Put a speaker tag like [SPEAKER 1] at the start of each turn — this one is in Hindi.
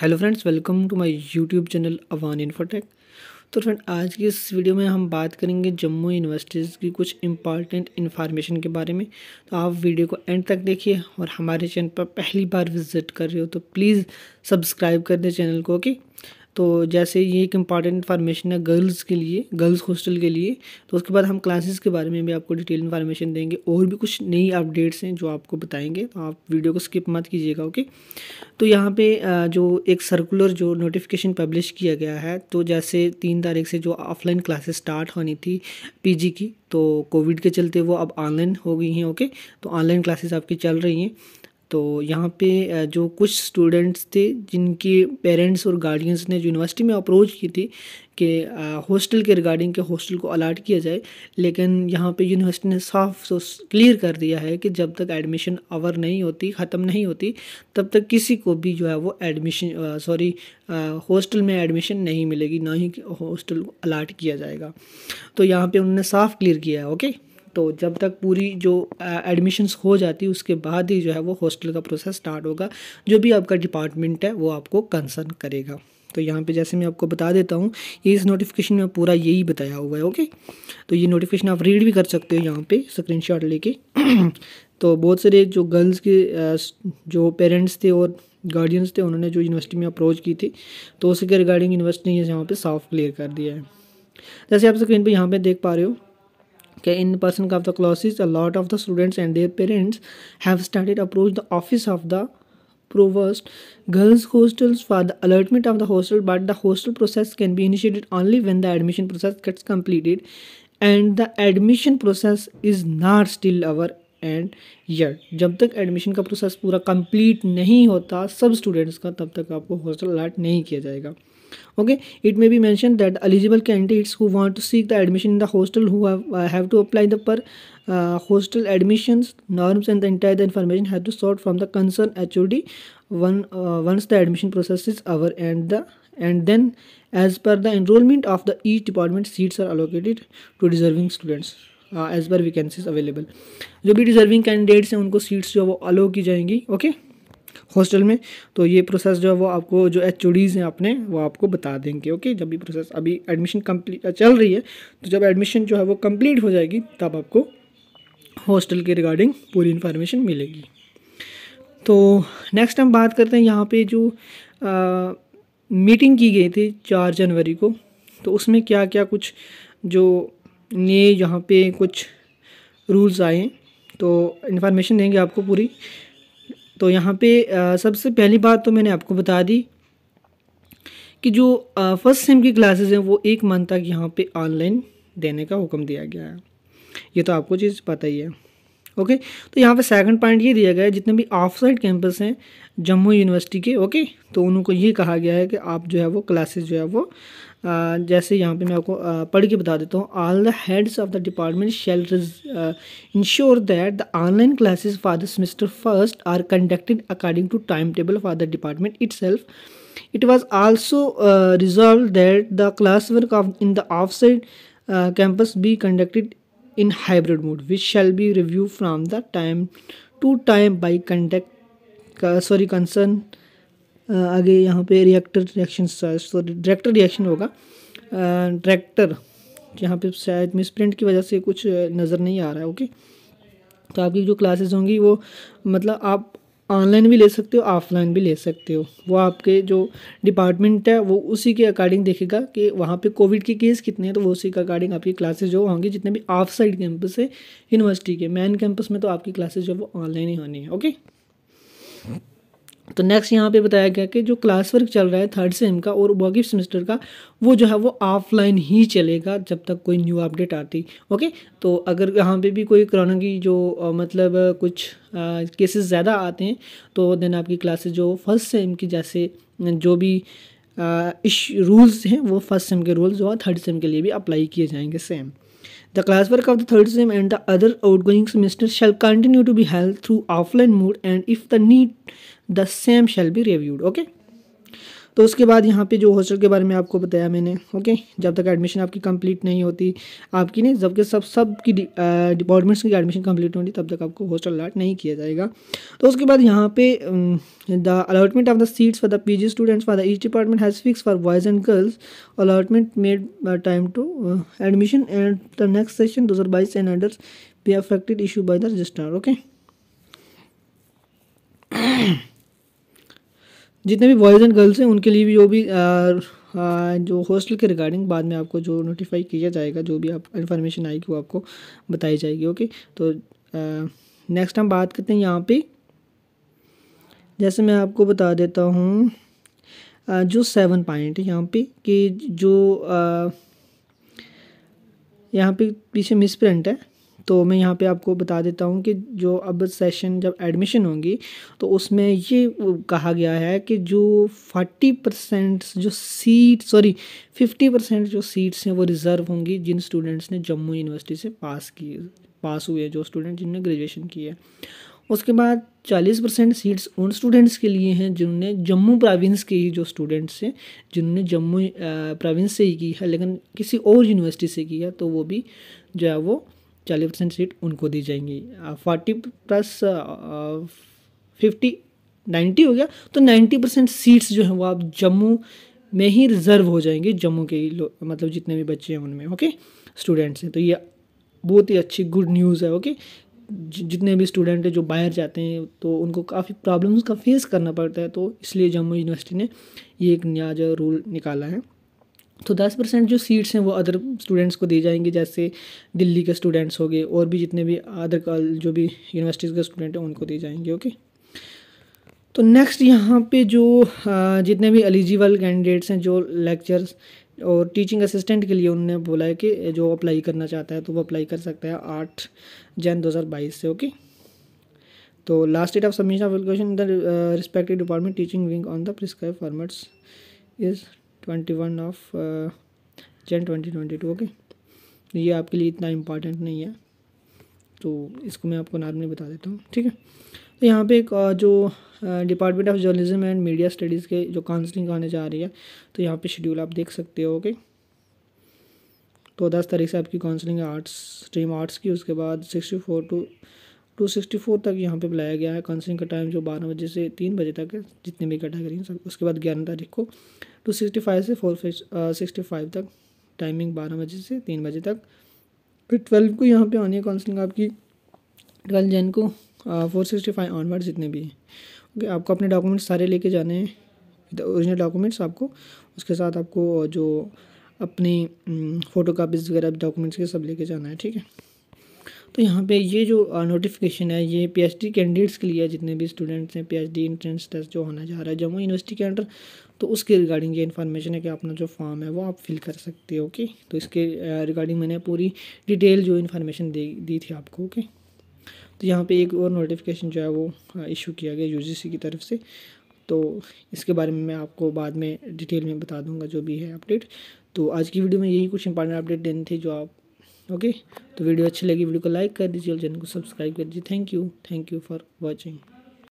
[SPEAKER 1] Hello friends welcome to my YouTube channel Awan Infotech तो फ्रेंड आज की इस वीडियो में हम बात करेंगे जम्मू यूनिवर्सिटीज़ की कुछ इंपॉर्टेंट इन्फॉर्मेशन के बारे में तो आप वीडियो को एंड तक देखिए और हमारे चैनल पर पहली बार विजिट कर रहे हो तो प्लीज़ सब्सक्राइब कर दें चैनल को ओके okay? तो जैसे ये एक इम्पॉर्टेंट इन्फॉर्मेशन है गर्ल्स के लिए गर्ल्स हॉस्टल के लिए तो उसके बाद हम क्लासेस के बारे में भी आपको डिटेल इन्फॉर्मेशन देंगे और भी कुछ नई अपडेट्स हैं जो आपको बताएंगे तो आप वीडियो को स्किप मत कीजिएगा ओके तो यहाँ पे जो एक सर्कुलर जो नोटिफिकेशन पब्लिश किया गया है तो जैसे तीन तारीख से जो ऑफलाइन क्लासेस स्टार्ट होनी थी पी की तो कोविड के चलते वो अब ऑनलाइन हो गई हैं ओके तो ऑनलाइन क्लासेस आपकी चल रही हैं तो यहाँ पे जो कुछ स्टूडेंट्स थे जिनके पेरेंट्स और गार्डियंस ने यूनिवर्सिटी में अप्रोच की थी कि हॉस्टल के रिगार्डिंग के हॉस्टल को अलाट किया जाए लेकिन यहाँ पे यूनिवर्सिटी ने साफ सो क्लियर कर दिया है कि जब तक एडमिशन आवर नहीं होती ख़त्म नहीं होती तब तक किसी को भी जो है वो एडमिशन सॉरी हॉस्टल में एडमिशन नहीं मिलेगी ना ही हॉस्टल को अलाट किया जाएगा तो यहाँ पर उन्होंने साफ क्लियर किया है ओके तो जब तक पूरी जो एडमिशन्स हो जाती है उसके बाद ही जो है वो हॉस्टल का प्रोसेस स्टार्ट होगा जो भी आपका डिपार्टमेंट है वो आपको कंसर्न करेगा तो यहाँ पे जैसे मैं आपको बता देता हूँ ये इस नोटिफिकेशन में पूरा यही बताया हुआ है ओके तो ये नोटिफिकेशन आप रीड भी कर सकते हो यहाँ पे स्क्रीनशॉट लेके तो बहुत सारे जो गर्ल्स के जो पेरेंट्स थे और गार्डियंस थे उन्होंने जो यूनिवर्सिटी में अप्रोच की थी तो उसके रिगार्डिंग यूनिवर्सिटी ने यहाँ पर साफ क्लियर कर दिया है जैसे आप स्क्रीन पर यहाँ पर देख पा रहे हो कि in person of the classes a lot of the students and their parents have started approach the office of the provost girls hostels for the allotment of the hostel but the hostel process can be initiated only when the admission process gets completed and the admission process is not still over and yet जब तक एडमिशन का प्रोसेस पूरा कंप्लीट नहीं होता सब स्टूडेंट्स का तब तक आपको हॉस्टल अलॉट नहीं किया जाएगा okay it may be mention that eligible candidates who want to seek the admission in the hostel have to apply the per hostel admission norms and the entire the information have to sought from the concern H OD once the admission process is over and the and then as per the enrolment of the each department seats are allocated to deserving students as per vacancies available जो भी डिजर्विंग कैंडिडेट्स हैं उनको सीट्स जो है वो अलो की जाएंगी ओके okay? हॉस्टल में तो ये प्रोसेस जो है वो आपको जो एच हैं अपने वो आपको बता देंगे ओके जब भी प्रोसेस अभी एडमिशन कम्प्लीट चल रही है तो जब एडमिशन जो है वो कम्प्लीट हो जाएगी तब आपको हॉस्टल के रिगार्डिंग पूरी इन्फॉर्मेशन मिलेगी तो नेक्स्ट हम बात करते हैं यहाँ पे जो आ, मीटिंग की गई थी चार जनवरी को तो उसमें क्या क्या कुछ जो नए यहाँ पे कुछ रूल्स आए तो इन्फॉर्मेशन देंगे आपको पूरी तो यहाँ पे सबसे पहली बात तो मैंने आपको बता दी कि जो फर्स्ट सेम की क्लासेस हैं वो एक मंथ तक यहाँ पे ऑनलाइन देने का हुक्म दिया गया है ये तो आपको चीज़ पता ही है ओके तो यहाँ पे सेकंड पॉइंट ये दिया गया है जितने भी ऑफ साइड कैंपस हैं जम्मू यूनिवर्सिटी के ओके तो उनको ये कहा गया है कि आप जो है वो क्लासेज जो है वो जैसे यहाँ पे मैं आपको पढ़ के बता देता हूँ all the heads of the department shall ensure that the online classes for the semester first are conducted according to time table for the department itself it was also resolved that the class work of in the off site campus be conducted in hybrid mode which shall be review from the time to time by con sorry concern आगे यहाँ पे रिएक्टर रिएक्शन तो डायरेक्टर रिएक्शन होगा डायरेक्टर यहाँ पे शायद मिसप्रिंट की वजह से कुछ नज़र नहीं आ रहा है ओके तो आपकी जो क्लासेस होंगी वो मतलब आप ऑनलाइन भी ले सकते हो ऑफलाइन भी ले सकते हो वो आपके जो डिपार्टमेंट है वो उसी के अकॉर्डिंग देखेगा कि वहाँ पे कोविड के केस कितने हैं तो वो उसी के अकॉर्डिंग आपकी क्लासेस जो होंगी जितने भी ऑफ साइड कैंपस है यूनिवर्सिटी के मेन कैंपस में तो आपकी क्लासेस जो वो ऑनलाइन ही होनी है ओके तो नेक्स्ट यहाँ पे बताया गया कि जो क्लास वर्क चल रहा है थर्ड सेम का और बाकी सेमेस्टर का वो जो है वो ऑफलाइन ही चलेगा जब तक कोई न्यू अपडेट आती ओके तो अगर यहाँ पे भी कोई कोरोना की जो आ, मतलब कुछ केसेस ज़्यादा आते हैं तो देन आपकी क्लासेस जो फर्स्ट सेम की जैसे जो भी इश रूल्स हैं वो फर्स्ट सेम के रूल्स और थर्ड सेम के लिए भी अप्लाई किए जाएंगे same the work of the third sem and the other outgoing semester shall continue to be held through offline mode and if the need the same shall be reviewed okay तो उसके बाद यहाँ पे जो हॉस्टल के बारे में आपको बताया मैंने ओके जब तक एडमिशन आपकी कंप्लीट नहीं होती आपकी नहीं जबकि सब सब की डिपार्टमेंट्स की एडमिशन कंप्लीट होती तब तक आपको हॉस्टल अलाट नहीं किया जाएगा तो उसके बाद यहाँ पे the allotment of the seats for the P G students for the each department has fix for boys and girls allotment made time to admission and the next session दो हज़ार बाईस and orders be affected issue by the registrar okay जितने भी बॉयज़ एंड गर्ल्स हैं उनके लिए भी जो भी जो हॉस्टल के रिगार्डिंग बाद में आपको जो नोटिफाई किया जाएगा जो भी आप इन्फॉर्मेशन आएगी वो आपको बताई जाएगी ओके तो नेक्स्ट हम बात करते हैं यहाँ पे जैसे मैं आपको बता देता हूँ जो सेवन पॉइंट है यहाँ पे कि जो यहाँ पे पीछे मिसप्रिंट है तो मैं यहाँ पे आपको बता देता हूँ कि जो अब सेशन जब एडमिशन होंगी तो उसमें ये कहा गया है कि जो फोर्टी परसेंट जो सीट सॉरी फिफ्टी परसेंट जो सीट्स हैं वो रिज़र्व होंगी जिन स्टूडेंट्स ने जम्मू यूनिवर्सिटी से पास किए पास हुए जो स्टूडेंट जिनने ग्रेजुएशन की है उसके बाद 40 परसेंट सीट्स उन स्टूडेंट्स के लिए हैं जिन्होंने जम्मू प्राविंस के ही जो स्टूडेंट्स हैं जिन्होंने जम्मू प्राविंस से ही की है लेकिन किसी और यूनिवर्सिटी से की है तो वो भी जो है वो चालीस परसेंट सीट उनको दी जाएंगी फोर्टी प्लस फिफ्टी नाइन्टी हो गया तो नाइन्टी परसेंट सीट्स जो हैं वो आप जम्मू में ही रिज़र्व हो जाएंगे जम्मू के मतलब जितने भी बच्चे हैं उनमें ओके स्टूडेंट्स हैं तो ये बहुत ही अच्छी गुड न्यूज़ है ओके जितने भी स्टूडेंट हैं जो बाहर जाते हैं तो उनको काफ़ी प्रॉब्लम्स का फेस करना पड़ता है तो इसलिए जम्मू यूनिवर्सिटी ने ये एक नया जो रूल निकाला है तो दस परसेंट जो सीट्स हैं वो अदर स्टूडेंट्स को दी जाएंगी जैसे दिल्ली के स्टूडेंट्स हो गए और भी जितने भी अदर कॉल जो भी यूनिवर्सिटीज़ के स्टूडेंट हैं उनको दी जाएंगे ओके तो नेक्स्ट यहाँ पे जो जितने भी एलिजिबल कैंडिडेट्स हैं जो लेक्चर्स और टीचिंग असिस्टेंट के लिए उनने बोला है कि जो अप्लाई करना चाहता है तो वो अप्लाई कर सकता है आठ जैन दो से ओके तो last date of submission of application the respective department teaching wing on the prescribe formats is twenty one of Jan twenty twenty two okay ये आपके लिए इतना इम्पॉर्टेंट नहीं है तो इसको मैं आपको नॉर्मली बता देता हूँ ठीक है तो यहाँ पे एक uh, जो department of journalism and media studies के जो काउंसलिंग आने जा रही है तो यहाँ पे शेड्यूल आप देख सकते हो ओके तो दस तारीख से आपकी काउंसलिंग है आर्ट्स स्ट्रीम आर्ट्स की उसके बाद sixty four to two sixty four तक यहाँ पे बुलाया गया है काउंसलिंग का टाइम जो बारह बजे से तीन बजे तक है जितने भी कैटेगरी हैं सब उसके बाद ग्यारह तारीख को तो सिक्सटी फाइव से फोर सिक्सटी फाइव तक टाइमिंग बारह बजे से तीन बजे तक फिर ट्वेल्व को यहाँ पे आनी है काउंसलिंग आपकी ट्वेल्व जैन को फोर सिक्सटी फाइव ऑनवर्ड जितने भी हैं ओके आपको अपने डॉक्यूमेंट्स सारे लेके जाने हैं विद ओरिजिनल डॉक्यूमेंट्स आपको उसके साथ आपको जो अपनी फ़ोटो mm, कापीज़ वगैरह डॉक्यूमेंट्स के सब लेके जाना है ठीक है तो यहाँ पे ये जो नोटिफिकेशन uh, है ये पीएचडी कैंडिडेट्स के लिए जितने भी स्टूडेंट्स हैं पीएचडी एंट्रेंस टेस्ट जो होना जा रहा है जम्मू यूनिवर्सिटी के अंडर तो उसके रिगार्डिंग ये इन्फॉर्मेशन है कि अपना जो फॉर्म है वो आप फिल कर सकते हो ओके तो इसके रिगार्डिंग मैंने पूरी डिटेल जो इन्फॉर्मेशन दे दी थी आपको ओके तो यहाँ पे एक और नोटिफिकेशन जो है वो इशू किया गया यूजीसी की तरफ से तो इसके बारे में मैं आपको बाद में डिटेल में बता दूँगा जो भी है अपडेट तो आज की वीडियो में यही कुछ इंपॉर्टेंट अपडेट देने थे जो आप ओके तो वीडियो अच्छी लगी वीडियो को लाइक कर दीजिए और चैनल को सब्सक्राइब कर दीजिए thank you thank you for watching